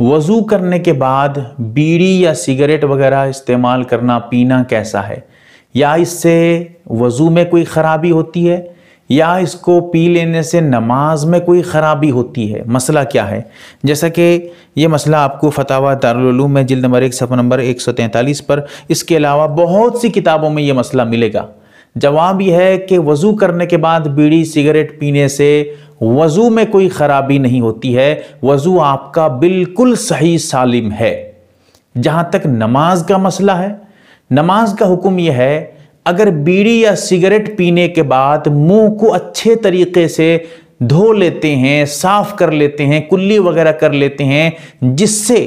वज़ू करने के बाद बीड़ी या सिगरेट वगैरह इस्तेमाल करना पीना कैसा है या इससे वज़ू में कोई ख़राबी होती है या इसको पी लेने से नमाज में कोई ख़राबी होती है मसला क्या है जैसा कि ये मसला आपको फतावा दारूम में जिल्द नंबर एक सफ़र नंबर 143 पर इसके अलावा बहुत सी किताबों में ये मसला मिलेगा जवाब यह है कि वज़ू करने के बाद बीड़ी सिगरेट पीने से वज़ू में कोई ख़राबी नहीं होती है वज़ू आपका बिल्कुल सही सालिम है जहाँ तक नमाज का मसला है नमाज का हुक्म यह है अगर बीड़ी या सिगरेट पीने के बाद मुंह को अच्छे तरीके से धो लेते हैं साफ़ कर लेते हैं कुल्ली वगैरह कर लेते हैं जिससे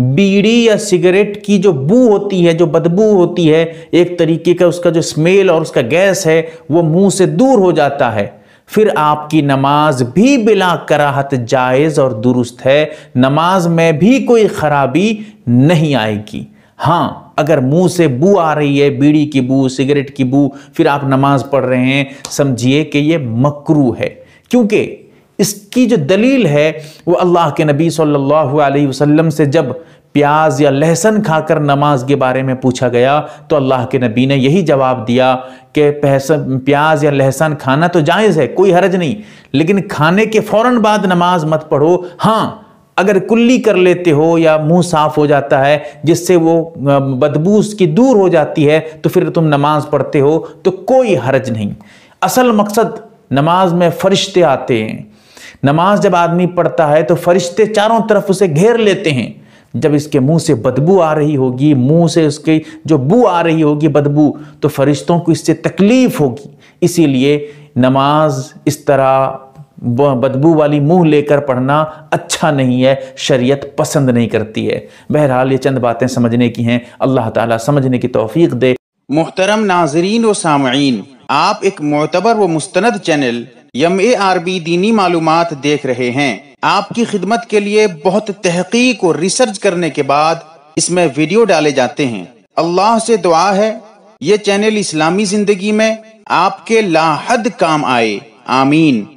बीड़ी या सिगरेट की जो बू होती है जो बदबू होती है एक तरीके का उसका जो स्मेल और उसका गैस है वो मुंह से दूर हो जाता है फिर आपकी नमाज भी बिला कराहत जायज़ और दुरुस्त है नमाज में भी कोई खराबी नहीं आएगी हाँ अगर मुंह से बू आ रही है बीड़ी की बू सिगरेट की बू फिर आप नमाज पढ़ रहे हैं समझिए कि ये मकरू है क्योंकि इसकी जो दलील है वो अल्लाह के नबी सल्लल्लाहु अलैहि वसल्लम से जब प्याज या लहसन खाकर नमाज के बारे में पूछा गया तो अल्लाह के नबी ने यही जवाब दिया कि प्याज या लहसन खाना तो जायज़ है कोई हरज नहीं लेकिन खाने के फ़ौर बाद नमाज मत पढ़ो हाँ अगर कुल्ली कर लेते हो या मुंह साफ हो जाता है जिससे वो बदबू उसकी दूर हो जाती है तो फिर तुम नमाज पढ़ते हो तो कोई हरज नहीं असल मकसद नमाज में फरिश्ते आते हैं नमाज जब आदमी पढ़ता है तो फरिश्ते चारों तरफ उसे घेर लेते हैं जब इसके मुंह से बदबू आ रही होगी मुंह से उसकी जो बू आ रही होगी बदबू तो फरिश्तों को इससे तकलीफ होगी इसीलिए नमाज इस तरह बदबू वाली मुंह लेकर पढ़ना अच्छा नहीं है शरीयत पसंद नहीं करती है बहरहाल ये चंद बातें समझने की हैं अल्लाह ताला समझने की तौफीक दे मोहतरम नाजरीन व सामीन आप एक मोतबर व मुस्त channel M A R B दीनी मालूम देख रहे हैं आपकी खिदमत के लिए बहुत तहकीक और रिसर्च करने के बाद इसमें वीडियो डाले जाते हैं अल्लाह से दुआ है ये चैनल इस्लामी जिंदगी में आपके लाहद काम आए आमीन